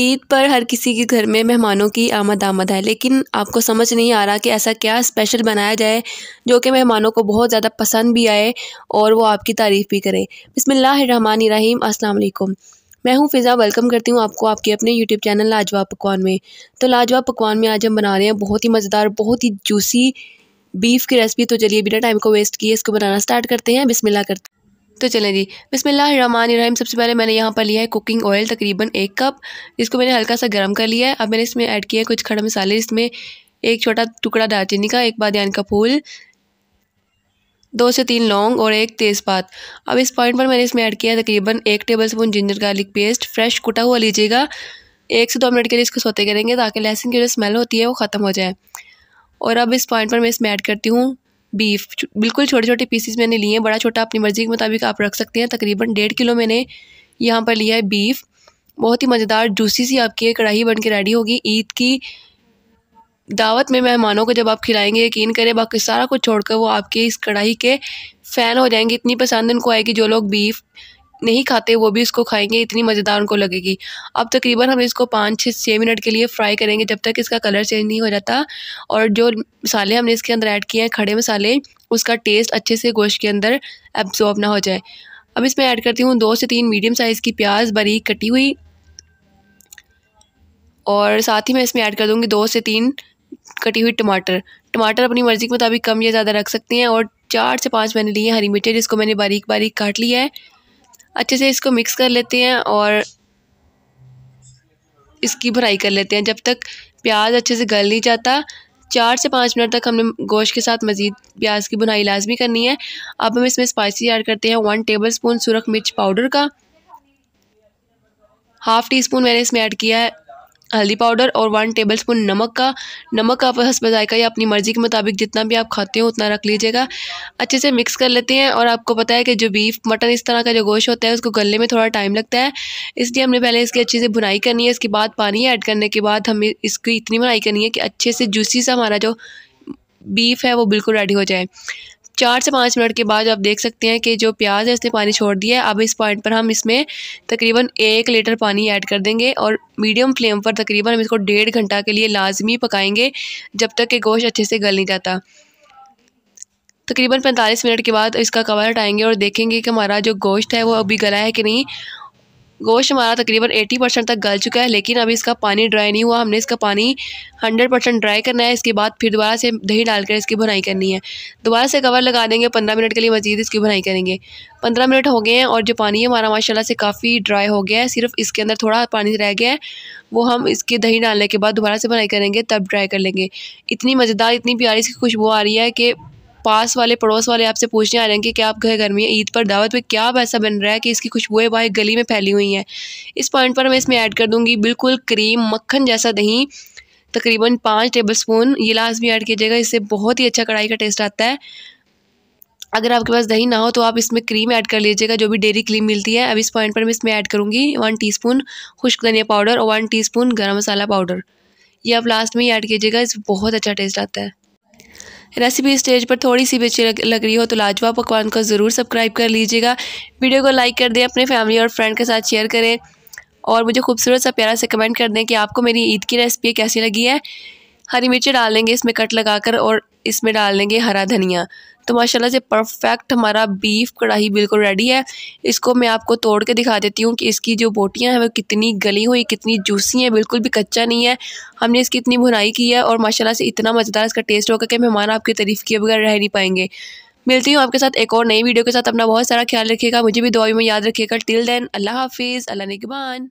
ईद पर हर किसी के घर में मेहमानों की आमद आमद है लेकिन आपको समझ नहीं आ रहा कि ऐसा क्या स्पेशल बनाया जाए जो कि मेहमानों को बहुत ज़्यादा पसंद भी आए और वो आपकी तारीफ़ भी करें बसमीम अल्लाम मैं हूं फ़िज़ा वेलकम करती हूं आपको आपके अपने यूट्यूब चैनल लाजवा पकवान में तो लाजवाब पकवान में आज हम बना रहे हैं बहुत ही मज़ेदार बहुत ही जूसी बीफ की रेसिपी तो चलिए बिना टाइम को वेस्ट किए इसको बनाना स्टार्ट करते हैं बिसमिल्ला करते हैं तो चलें जी रहीम सबसे पहले मैंने यहाँ पर लिया है कुकिंग ऑयल तकरीबन एक कप जिसको मैंने हल्का सा गर्म कर लिया है अब मैंने इसमें ऐड किया है कुछ खड़ा मसाले इसमें एक छोटा टुकड़ा दालचीनी का एक बादन का फूल दो से तीन लौंग और एक तेज़पात अब इस पॉइंट पर मैंने इसमें ऐड किया है तकरीबन एक tablespoon ginger garlic paste fresh कुटा हुआ लीजिएगा एक से दो मिनट के लिए इसको सोते करेंगे ताकि लहसुन की जो स्मेल होती है वो ख़त्म हो जाए और अब इस पॉइंट पर मैं इसमें ऐड करती हूँ बीफ बिल्कुल छोटे छोटे पीसीस मैंने लिए हैं बड़ा छोटा अपनी मर्ज़ी के मुताबिक आप रख सकते हैं तकरीबन डेढ़ किलो मैंने यहाँ पर लिया है बीफ बहुत ही मज़ेदार जूसी सी आपकी ये कढ़ाई बन के रेडी होगी ईद की दावत में मेहमानों को जब आप खिलाएंगे यकीन करें बाकी सारा कुछ छोड़कर वो आपके इस कढ़ाई के फ़ैन हो जाएंगे इतनी पसंद इनको आएगी जो लोग बीफ नहीं खाते वो भी इसको खाएंगे इतनी मज़ेदार उनको लगेगी अब तकरीबन हम इसको पाँच छः छः मिनट के लिए फ्राई करेंगे जब तक इसका कलर चेंज नहीं हो जाता और जो मसाले हमने इसके अंदर ऐड किए हैं खड़े मसाले उसका टेस्ट अच्छे से गोश्त के अंदर एब्जॉर्ब ना हो जाए अब इसमें ऐड करती हूँ दो से तीन मीडियम साइज़ की प्याज बारीक कटी हुई और साथ ही मैं इसमें ऐड कर दूँगी दो से तीन कटी हुई टमाटर टमाटर अपनी मर्ज़ी के मुताबिक कम या ज़्यादा रख सकते हैं और चार से पाँच मैंने लिए हरी मिर्चें जिसको मैंने बारीक बारीक काट लिया है अच्छे से इसको मिक्स कर लेते हैं और इसकी भराई कर लेते हैं जब तक प्याज अच्छे से गल नहीं जाता चार से पाँच मिनट तक हमने गोश्त के साथ मज़ीद प्याज की बुनाई लाजमी करनी है अब हम इसमें स्पाइसी ऐड करते हैं वन टेबल स्पून सुरख मिर्च पाउडर का हाफ़ टी स्पून मैंने इसमें ऐड किया है हल्दी पाउडर और वन टेबल स्पून नमक का नमक आप हंस जायका या अपनी मर्ज़ी के मुताबिक जितना भी आप खाते हो उतना रख लीजिएगा अच्छे से मिक्स कर लेते हैं और आपको पता है कि जो बीफ मटन इस तरह का जो गोश्त होता है उसको गलने में थोड़ा टाइम लगता है इसलिए हमने पहले इसकी अच्छे से भुनाई करनी है इसके बाद पानी ऐड करने के बाद हमें इसकी इतनी बुनाई करनी है कि अच्छे से जूसी सा हमारा जो बीफ है वो बिल्कुल रेडी हो जाए चार से पाँच मिनट के बाद आप देख सकते हैं कि जो प्याज है उसने पानी छोड़ दिया है अब इस पॉइंट पर हम इसमें तकरीबन एक लीटर पानी ऐड कर देंगे और मीडियम फ्लेम पर तकरीबन हम इसको डेढ़ घंटा के लिए लाजमी पकाएंगे जब तक कि गोश्त अच्छे से गल नहीं जाता तकरीबन पैंतालीस मिनट के बाद इसका कवर हटाएंगे और देखेंगे कि हमारा जो गोश्त है वो अभी गला है कि नहीं गोश्त हमारा तकरीबन 80 परसेंट तक गल चुका है लेकिन अभी इसका पानी ड्राई नहीं हुआ हमने इसका पानी 100 परसेंट ड्राई करना है इसके बाद फिर दोबारा से दही डालकर इसकी भुनाई करनी है दोबारा से कवर लगा देंगे 15 मिनट के लिए मज़ीद इसकी भुनाई करेंगे 15 मिनट हो गए हैं और जो पानी है हमारा माशाला से काफ़ी ड्राई हो गया है सिर्फ इसके अंदर थोड़ा पानी रह गया है वो हम इसके दही डालने के बाद दोबारा से भुनाई करेंगे तब ड्राई कर लेंगे इतनी मज़ेदार इतनी प्यारी इसकी खुशबू आ रही है कि पास वाले पड़ोस वाले आपसे पूछने आ रहे हैं कि क्या आप घर में ईद पर दावत में क्या ऐसा बन रहा है कि इसकी खुशबुएँ बाहर गली में फैली हुई हैं इस पॉइंट पर मैं इसमें ऐड कर दूँगी बिल्कुल क्रीम मक्खन जैसा दही तकरीबन पाँच टेबल स्पून ये लाजमी ऐड कीजिएगा इससे बहुत ही अच्छा कढ़ाई का टेस्ट आता है अगर आपके पास दही ना हो तो आप इसमें क्रीम ऐड कर लीजिएगा जो भी डेरी क्रीम मिलती है अब इस पॉइंट पर मैं इसमें ऐड करूँगी वन टीस्पून खुश्क धनिया पाउडर और वन टीस्पून गरम मसाला पाउडर ये आप लास्ट में ही ऐड कीजिएगा इसमें बहुत अच्छा टेस्ट आता है रेसिपी स्टेज पर थोड़ी सी बेची लग रही हो तो लाजवाब पकवान को ज़रूर सब्सक्राइब कर लीजिएगा वीडियो को लाइक कर दें अपने फैमिली और फ्रेंड के साथ शेयर करें और मुझे खूबसूरत सा प्यारा से कमेंट कर दें कि आपको मेरी ईद की रेसिपी कैसी लगी है हरी मिर्ची डाल लेंगे इसमें कट लगाकर और इसमें डाल देंगे हरा धनिया तो माशाल्लाह से परफेक्ट हमारा बीफ कढ़ाई बिल्कुल रेडी है इसको मैं आपको तोड़ के दिखा देती हूँ कि इसकी जो बोटियाँ हैं वो कितनी गली हुई कितनी जूसी हैं बिल्कुल भी कच्चा नहीं है हमने इसकी इतनी भुनाई की है और माशाल्लाह से इतना मज़ेदार इसका टेस्ट होगा कि मेहमान आपकी तारीफ़ किए बगैर रह नहीं पाएंगे मिलती हूँ आपके साथ एक और नई वीडियो के साथ अपना बहुत सारा ख्याल रखिएगा मुझे भी दुआई में याद रखिएगा टिल देन अल्लाह हाफिज़ अल्लाह निकबान